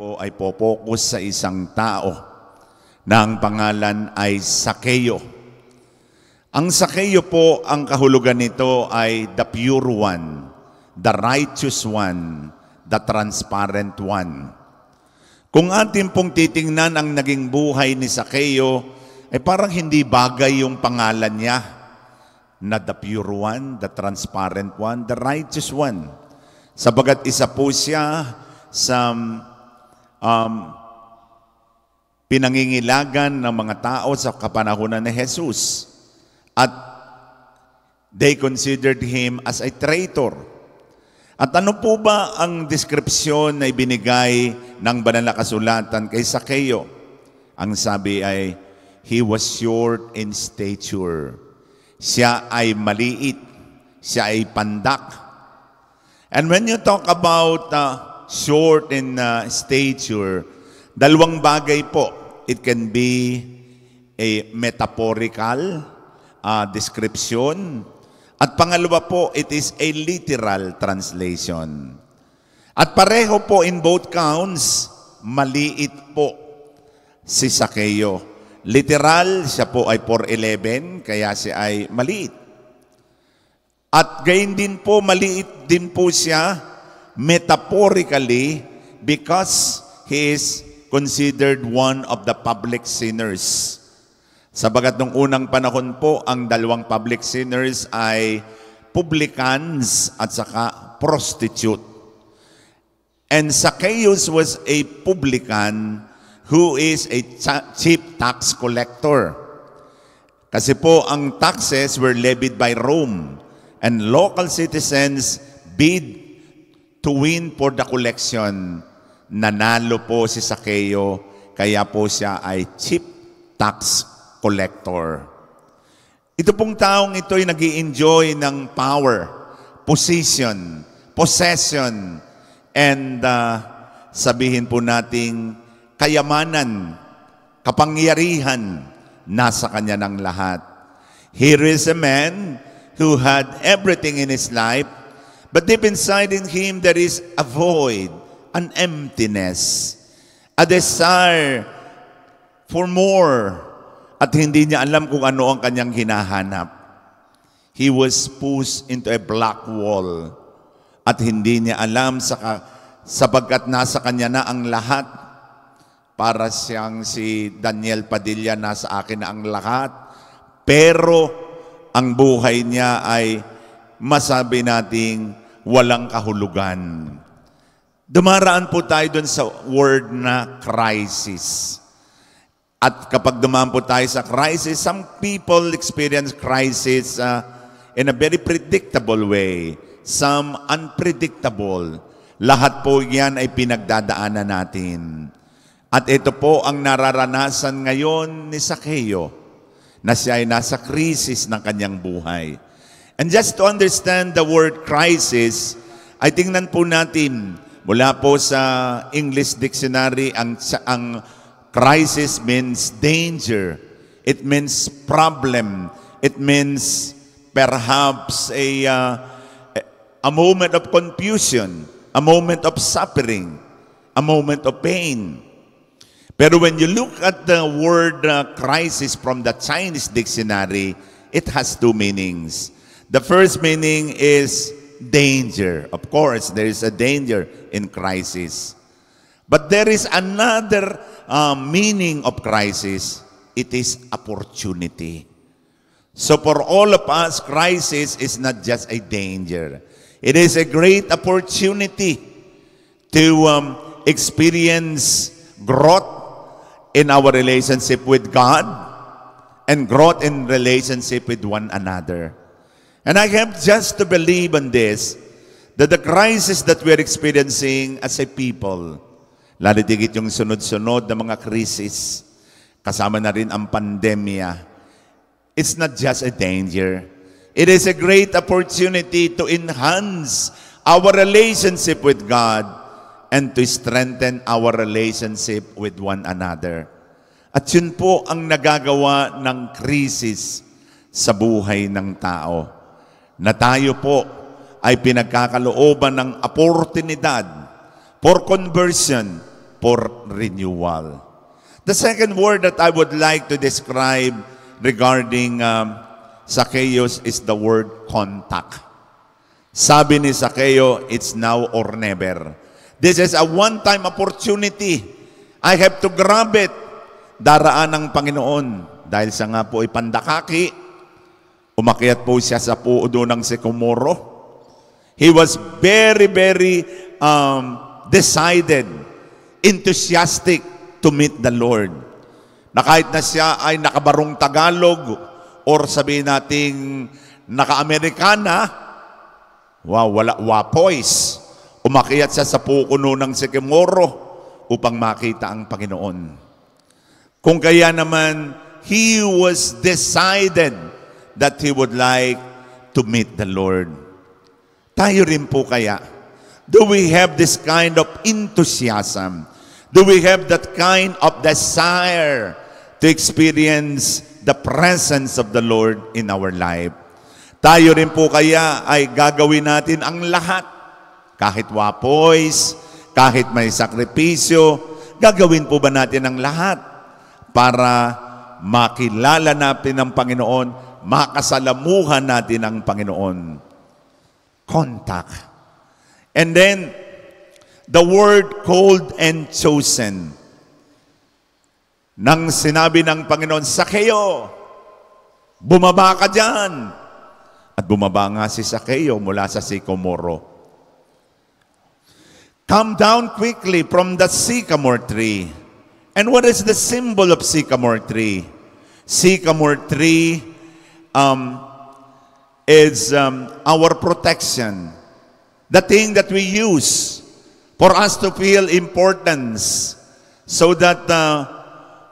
po ay popokus sa isang tao na ang pangalan ay Sakeo. Ang Sakeo po, ang kahulugan nito ay the pure one, the righteous one, the transparent one. Kung atin pong titingnan ang naging buhay ni Sakeo, eh parang hindi bagay yung pangalan niya na the pure one, the transparent one, the righteous one. Sabagat isa po siya sa um, pinangingilagan ng mga tao sa kapanahunan ni Jesus. At they considered him as a traitor. At ano po ba ang deskripsyon na ibinigay ng banal na kasulatan kay Sakeo? Ang sabi ay, He was short in stature. Siya ay maliit. Siya ay pandak. And when you talk about uh, short in uh, stature, dalawang bagay po. It can be a metaphorical uh, description. At pangalawa po, it is a literal translation. At pareho po in both counts, maliit po si Sakeo. Literal, siya po ay 4'11, kaya siya ay maliit. At gayon din po, maliit din po siya metaphorically because he is considered one of the public sinners. Sabagat nung unang panahon po, ang dalawang public sinners ay publicans at saka prostitute. And Zacchaeus was a publican who is a chief tax collector. Kasi po ang taxes were levied by Rome and local citizens bid to win for the collection. Nanalo po si Sakeo, kaya po siya ay chief tax collector. Ito pong taong ito ay nag enjoy ng power, position, possession, and uh, sabihin po nating kayamanan, kapangyarihan, nasa kanya ng lahat. Here is a man who had everything in his life But deep inside in him, there is a void, an emptiness, a desire for more. At hindi niya alam kung ano ang kanyang hinahanap. He was pushed into a black wall. At hindi niya alam sa sapagkat nasa kanya na ang lahat. Para siyang si Daniel Padilla, nasa akin na ang lahat. Pero ang buhay niya ay masabi nating walang kahulugan. Dumaraan po tayo dun sa word na crisis. At kapag dumaan po tayo sa crisis, some people experience crisis uh, in a very predictable way. Some unpredictable. Lahat po yan ay pinagdadaanan natin. At ito po ang nararanasan ngayon ni Sakeo na siya ay nasa krisis ng kanyang buhay. And just to understand the word crisis, ay tingnan po natin mula po sa English dictionary ang sa, ang crisis means danger. It means problem. It means perhaps a uh, a moment of confusion, a moment of suffering, a moment of pain. Pero when you look at the word uh, crisis from the Chinese dictionary, it has two meanings. The first meaning is danger. Of course, there is a danger in crisis. But there is another uh, meaning of crisis. It is opportunity. So for all of us, crisis is not just a danger. It is a great opportunity to um, experience growth in our relationship with God and growth in relationship with one another. And I have just to believe in this, that the crisis that we are experiencing as a people, lalo digit yung sunod-sunod na mga krisis, kasama na rin ang pandemya, it's not just a danger. It is a great opportunity to enhance our relationship with God and to strengthen our relationship with one another. At yun po ang nagagawa ng krisis sa buhay ng tao na tayo po ay pinagkakalooban ng oportunidad for conversion, for renewal. The second word that I would like to describe regarding um, Zacchaeus is the word contact. Sabi ni Zacchaeus, it's now or never. This is a one-time opportunity. I have to grab it. Daraan ng Panginoon. Dahil sa nga po ay pandakaki, Umakyat po siya sa puno ng sekumoro. He was very, very um, decided, enthusiastic to meet the Lord. Na kahit na siya ay nakabarong Tagalog or sabihin nating naka-Amerikana, wow, wala, wapoys. Umakyat siya sa puno ng sekumoro upang makita ang Panginoon. Kung kaya naman, he was decided that he would like to meet the Lord. Tayo rin po kaya, do we have this kind of enthusiasm? Do we have that kind of desire to experience the presence of the Lord in our life? Tayo rin po kaya ay gagawin natin ang lahat, kahit wapoys, kahit may sakripisyo, gagawin po ba natin ang lahat para makilala natin ng Panginoon makasalamuhan natin ang Panginoon. Contact. And then, the word called and chosen. Nang sinabi ng Panginoon, Sakeo, bumaba ka dyan. At bumaba nga si Sakeo mula sa sycamore. Come down quickly from the sycamore tree. And what is the symbol of sycamore tree? Sycamore tree um, is um, our protection. The thing that we use for us to feel importance so that uh,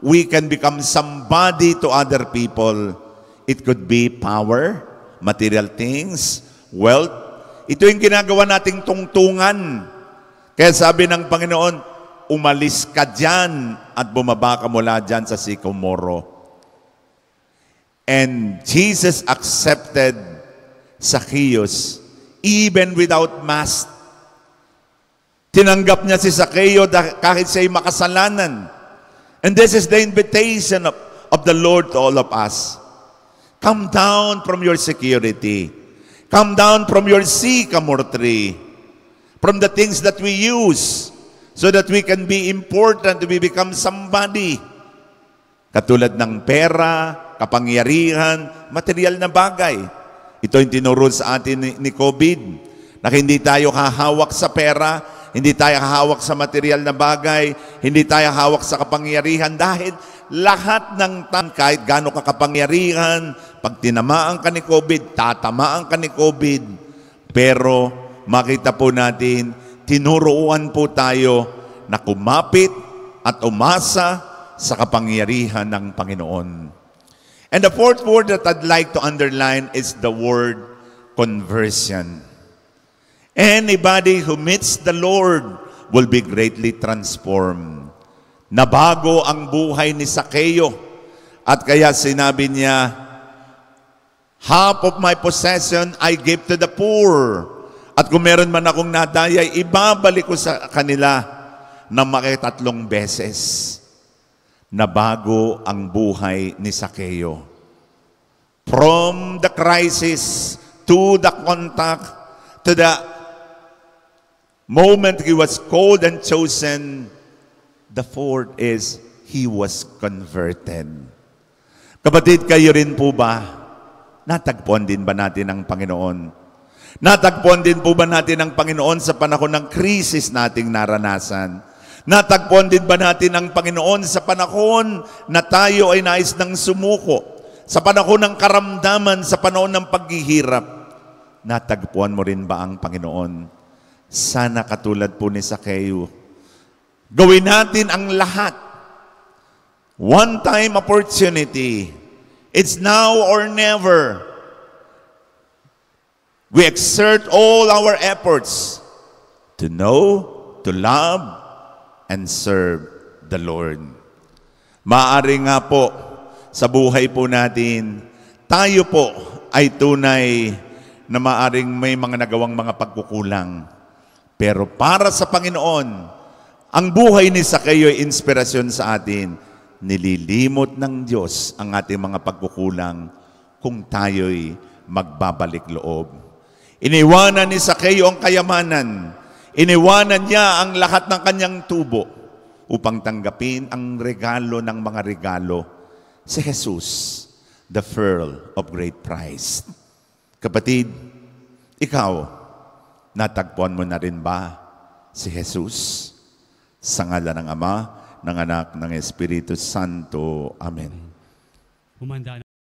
we can become somebody to other people. It could be power, material things, wealth. Ito yung ginagawa nating tungtungan. Kaya sabi ng Panginoon, umalis ka dyan at bumaba ka mula dyan sa Sikomoro. And Jesus accepted Zacchaeus even without mask. Tinanggap niya si Zacchaeus kahit siya'y makasalanan. And this is the invitation of, of the Lord to all of us. Come down from your security. Come down from your sea, Kamurtri. From the things that we use so that we can be important, we become somebody. Katulad ng pera, kapangyarihan, material na bagay. Ito yung tinurod sa atin ni, ni COVID, na hindi tayo hahawak sa pera, hindi tayo hahawak sa material na bagay, hindi tayo hawak sa kapangyarihan dahil lahat ng tan, kahit gaano ka kapangyarihan, pag tinamaan ka ni COVID, tatamaan ka ni COVID. Pero makita po natin, tinuruan po tayo na kumapit at umasa sa kapangyarihan ng Panginoon. And the fourth word that I'd like to underline is the word conversion. Anybody who meets the Lord will be greatly transformed. Nabago ang buhay ni Sakeo. At kaya sinabi niya, Half of my possession I give to the poor. At kung meron man akong nadaya, ibabalik ko sa kanila na makitatlong beses na bago ang buhay ni Sakeo. From the crisis to the contact to the moment he was called and chosen, the fourth is he was converted. Kapatid, kayo rin po ba? Natagpuan din ba natin ang Panginoon? Natagpuan din po ba natin ang Panginoon sa panahon ng krisis nating naranasan? Natagpuan din ba natin ang Panginoon sa panahon na tayo ay nais ng sumuko? Sa panahon ng karamdaman, sa panahon ng paghihirap, natagpuan mo rin ba ang Panginoon? Sana katulad po ni Sakeo. Gawin natin ang lahat. One-time opportunity. It's now or never. We exert all our efforts to know, to love, and serve the Lord. Maari nga po sa buhay po natin, tayo po ay tunay na maaring may mga nagawang mga pagkukulang. Pero para sa Panginoon, ang buhay ni Sakeo ay inspirasyon sa atin. Nililimot ng Diyos ang ating mga pagkukulang kung tayo'y magbabalik loob. Iniwanan ni Sakeo ang kayamanan Iniwanan niya ang lahat ng kanyang tubo upang tanggapin ang regalo ng mga regalo si Jesus, the pearl of great price. Kapatid, ikaw, natagpuan mo na rin ba si Jesus? Sa ngala ng Ama, ng Anak, ng Espiritu Santo. Amen. Humanda